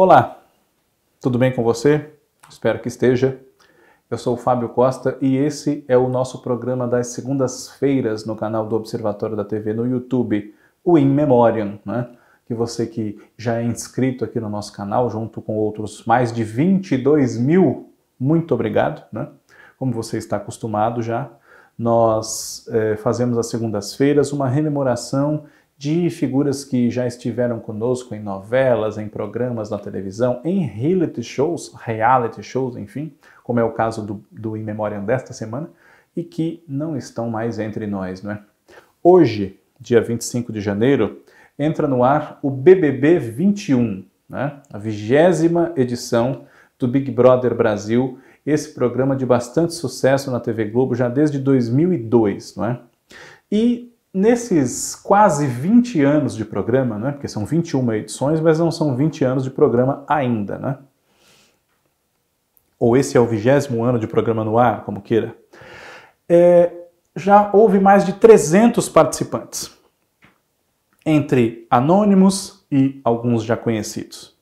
Olá, tudo bem com você? Espero que esteja. Eu sou o Fábio Costa e esse é o nosso programa das segundas-feiras no canal do Observatório da TV no YouTube, o In Memoriam, né? que você que já é inscrito aqui no nosso canal, junto com outros mais de 22 mil, muito obrigado, né? Como você está acostumado já, nós é, fazemos às segundas-feiras uma rememoração de figuras que já estiveram conosco em novelas, em programas na televisão, em reality shows, reality shows, enfim, como é o caso do, do In Memoriam desta semana, e que não estão mais entre nós, não é? Hoje, dia 25 de janeiro, entra no ar o BBB 21, né? a vigésima edição do Big Brother Brasil, esse programa de bastante sucesso na TV Globo já desde 2002, não é? E nesses quase 20 anos de programa, né? Porque são 21 edições, mas não são 20 anos de programa ainda, né? Ou esse é o vigésimo ano de programa no ar, como queira. É, já houve mais de 300 participantes, entre anônimos e alguns já conhecidos.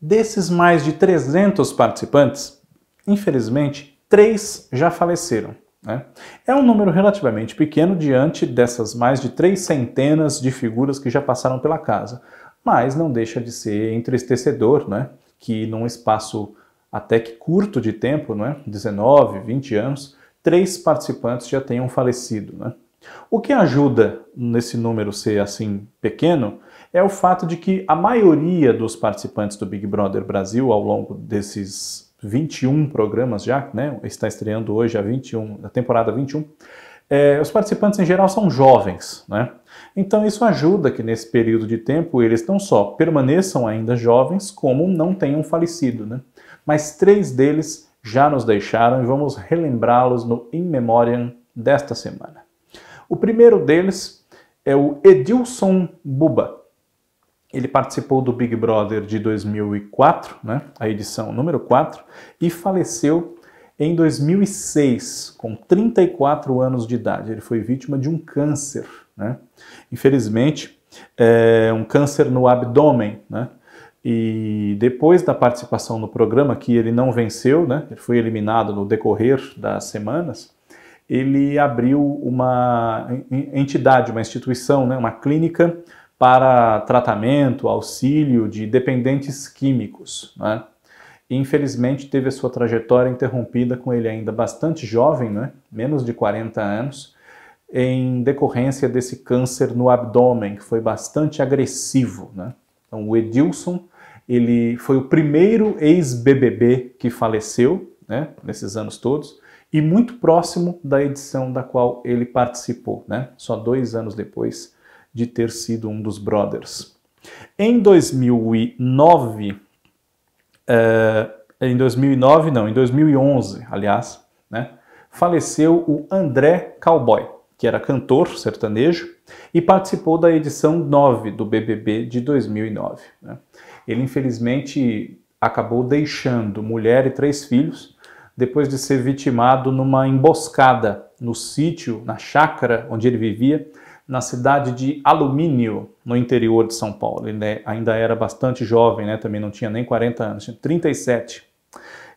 Desses mais de 300 participantes, infelizmente, três já faleceram. Né? É um número relativamente pequeno diante dessas mais de três centenas de figuras que já passaram pela casa, mas não deixa de ser entristecedor né? que, num espaço até que curto de tempo, né? 19, 20 anos, três participantes já tenham falecido. Né? O que ajuda nesse número ser assim pequeno é o fato de que a maioria dos participantes do Big Brother Brasil ao longo desses 21 programas já, né? Está estreando hoje a 21, a temporada 21. É, os participantes em geral são jovens, né? Então isso ajuda que nesse período de tempo eles não só permaneçam ainda jovens, como não tenham falecido, né? Mas três deles já nos deixaram e vamos relembrá-los no In Memoriam desta semana. O primeiro deles é o Edilson Buba, ele participou do Big Brother de 2004, né, a edição número 4, e faleceu em 2006, com 34 anos de idade. Ele foi vítima de um câncer, né? infelizmente, é um câncer no abdômen. Né? E depois da participação no programa, que ele não venceu, né? ele foi eliminado no decorrer das semanas, ele abriu uma entidade, uma instituição, né? uma clínica para tratamento, auxílio de dependentes químicos. Né? infelizmente, teve a sua trajetória interrompida com ele ainda bastante jovem, né? menos de 40 anos, em decorrência desse câncer no abdômen, que foi bastante agressivo. Né? Então, o Edilson ele foi o primeiro ex-BBB que faleceu né? nesses anos todos e muito próximo da edição da qual ele participou, né? só dois anos depois de ter sido um dos brothers. Em 2009, uh, é, em 2009 não, em 2011, aliás, né, faleceu o André Cowboy, que era cantor sertanejo e participou da edição 9 do BBB de 2009. Né. Ele infelizmente acabou deixando mulher e três filhos depois de ser vitimado numa emboscada no sítio, na chácara onde ele vivia, na cidade de Alumínio, no interior de São Paulo. Ele é, ainda era bastante jovem, né? também não tinha nem 40 anos, tinha 37.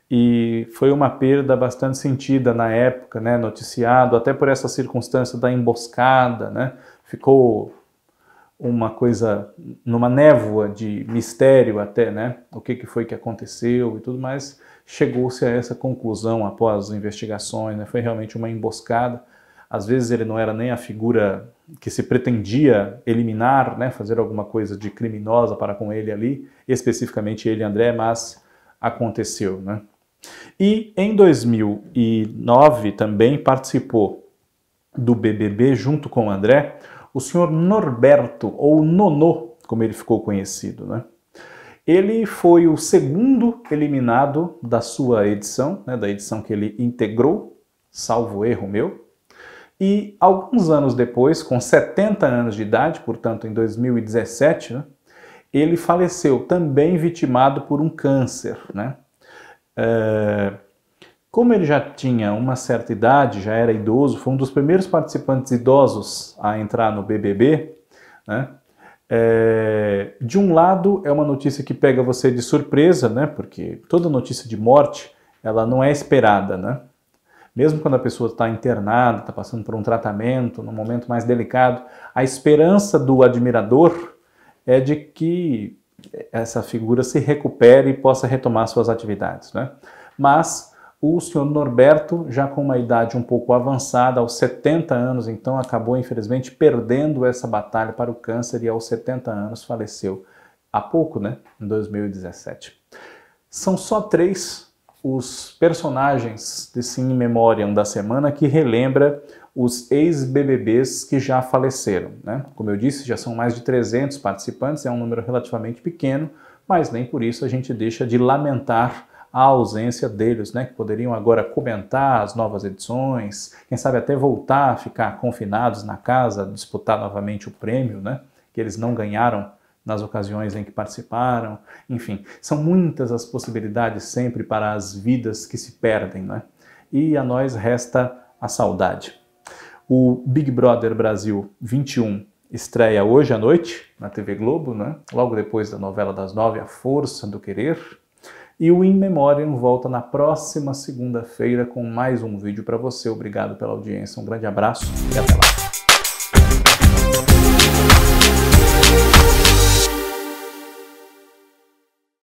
E foi uma perda bastante sentida na época, né? noticiado, até por essa circunstância da emboscada. Né? Ficou uma coisa, numa névoa de mistério até, né? O que, que foi que aconteceu e tudo mais. Chegou-se a essa conclusão após as investigações, né? Foi realmente uma emboscada às vezes ele não era nem a figura que se pretendia eliminar, né, fazer alguma coisa de criminosa para com ele ali, especificamente ele, André, mas aconteceu. Né? E em 2009 também participou do BBB junto com o André, o senhor Norberto, ou Nonô, como ele ficou conhecido. Né? Ele foi o segundo eliminado da sua edição, né, da edição que ele integrou, salvo erro meu, e alguns anos depois, com 70 anos de idade, portanto em 2017, né, ele faleceu também vitimado por um câncer. Né? É... Como ele já tinha uma certa idade, já era idoso, foi um dos primeiros participantes idosos a entrar no BBB. Né? É, de um lado, é uma notícia que pega você de surpresa, né? porque toda notícia de morte ela não é esperada. Né? Mesmo quando a pessoa está internada, está passando por um tratamento, num momento mais delicado, a esperança do admirador é de que essa figura se recupere e possa retomar suas atividades. Né? Mas o senhor Norberto, já com uma idade um pouco avançada, aos 70 anos, então acabou infelizmente perdendo essa batalha para o câncer e aos 70 anos faleceu há pouco, né? Em 2017. São só três os personagens desse In Memoriam da semana que relembra os ex-BBBs que já faleceram. Né? Como eu disse, já são mais de 300 participantes, é um número relativamente pequeno, mas nem por isso a gente deixa de lamentar a ausência deles, né? que poderiam agora comentar as novas edições, quem sabe até voltar a ficar confinados na casa, disputar novamente o prêmio né? que eles não ganharam nas ocasiões em que participaram, enfim, são muitas as possibilidades sempre para as vidas que se perdem, né? E a nós resta a saudade. O Big Brother Brasil 21 estreia hoje à noite na TV Globo, né? Logo depois da novela das nove, A Força do Querer. E o In Memoriam volta na próxima segunda-feira com mais um vídeo para você. Obrigado pela audiência, um grande abraço e até lá.